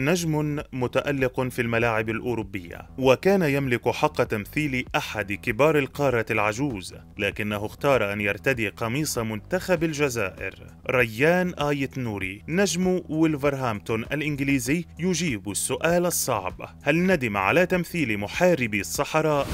نجم متألق في الملاعب الأوروبية وكان يملك حق تمثيل أحد كبار القارة العجوز لكنه اختار أن يرتدي قميص منتخب الجزائر ريان آيت نوري نجم ويلفرهامبتون الإنجليزي يجيب السؤال الصعب هل ندم على تمثيل محاربي الصحراء؟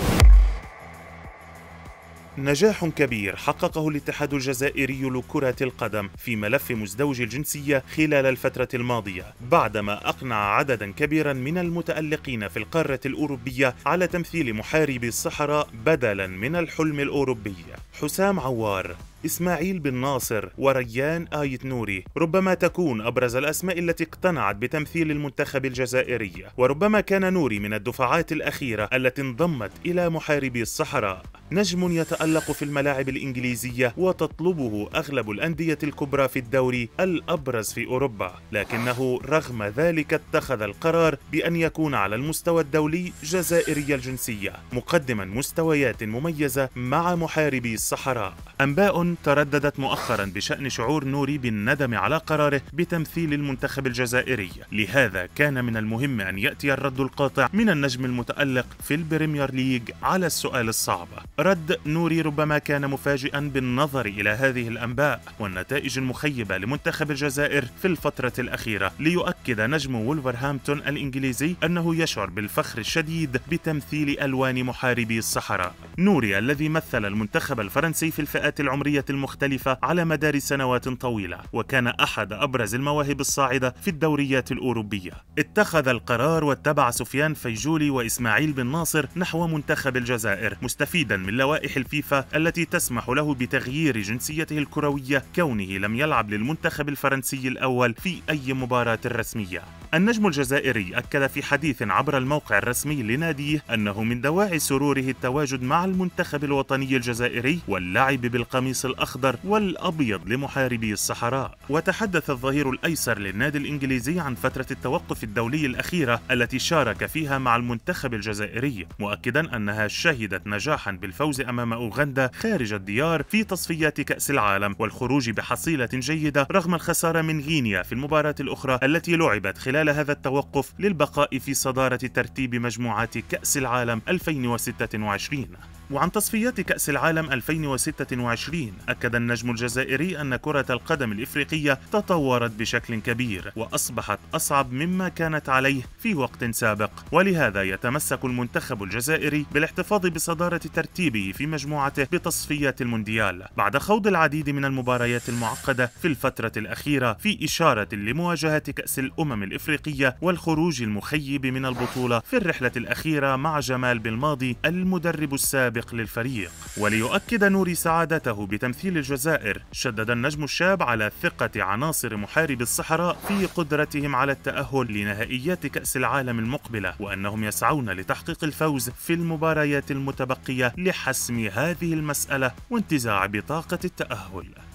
نجاح كبير حققه الاتحاد الجزائري لكرة القدم في ملف مزدوج الجنسية خلال الفترة الماضية بعدما أقنع عددا كبيرا من المتألقين في القارة الأوروبية على تمثيل محاربي الصحراء بدلا من الحلم الأوروبي حسام عوار إسماعيل بن ناصر وريان آية نوري ربما تكون أبرز الأسماء التي اقتنعت بتمثيل المنتخب الجزائري وربما كان نوري من الدفعات الأخيرة التي انضمت إلى محاربي الصحراء نجم يتألق في الملاعب الإنجليزية وتطلبه أغلب الأندية الكبرى في الدوري الأبرز في أوروبا لكنه رغم ذلك اتخذ القرار بأن يكون على المستوى الدولي جزائري الجنسية مقدما مستويات مميزة مع محاربي الصحراء أنباء ترددت مؤخرا بشأن شعور نوري بالندم على قراره بتمثيل المنتخب الجزائري لهذا كان من المهم أن يأتي الرد القاطع من النجم المتألق في البريمير ليج على السؤال الصعب رد نوري ربما كان مفاجئا بالنظر إلى هذه الأنباء والنتائج المخيبة لمنتخب الجزائر في الفترة الأخيرة ليؤكد نجم وولفرهامبتون الإنجليزي أنه يشعر بالفخر الشديد بتمثيل ألوان محاربي الصحراء نوري الذي مثل المنتخب الفرنسي في الفئات العمرية المختلفة على مدار سنوات طويلة وكان أحد أبرز المواهب الصاعدة في الدوريات الأوروبية اتخذ القرار واتبع سفيان فيجولي وإسماعيل بن ناصر نحو منتخب الجزائر مستفيدا من لوائح الفيفا التي تسمح له بتغيير جنسيته الكروية كونه لم يلعب للمنتخب الفرنسي الأول في أي مباراة رسمية النجم الجزائري أكد في حديث عبر الموقع الرسمي لناديه أنه من دواعي سروره التواجد مع المنتخب الوطني الجزائري واللعب بالقميص الأخضر والأبيض لمحاربي الصحراء وتحدث الظهير الأيسر للنادي الإنجليزي عن فترة التوقف الدولي الأخيرة التي شارك فيها مع المنتخب الجزائري مؤكدا أنها شهدت نجاحا بالفوز أمام أوغندا خارج الديار في تصفيات كأس العالم والخروج بحصيلة جيدة رغم الخسارة من غينيا في المباراة الأخرى التي لعبت خلال خلال هذا التوقف للبقاء في صدارة ترتيب مجموعات كأس العالم 2026 وعن تصفيات كأس العالم 2026 أكد النجم الجزائري أن كرة القدم الإفريقية تطورت بشكل كبير وأصبحت أصعب مما كانت عليه في وقت سابق ولهذا يتمسك المنتخب الجزائري بالاحتفاظ بصدارة ترتيبه في مجموعته بتصفيات المونديال بعد خوض العديد من المباريات المعقدة في الفترة الأخيرة في إشارة لمواجهة كأس الأمم الإفريقية والخروج المخيب من البطولة في الرحلة الأخيرة مع جمال بالماضي المدرب السابق السابق للفريق وليؤكد نوري سعادته بتمثيل الجزائر شدد النجم الشاب على ثقة عناصر محارب الصحراء في قدرتهم على التأهل لنهائيات كأس العالم المقبلة وأنهم يسعون لتحقيق الفوز في المباريات المتبقية لحسم هذه المسألة وانتزاع بطاقة التأهل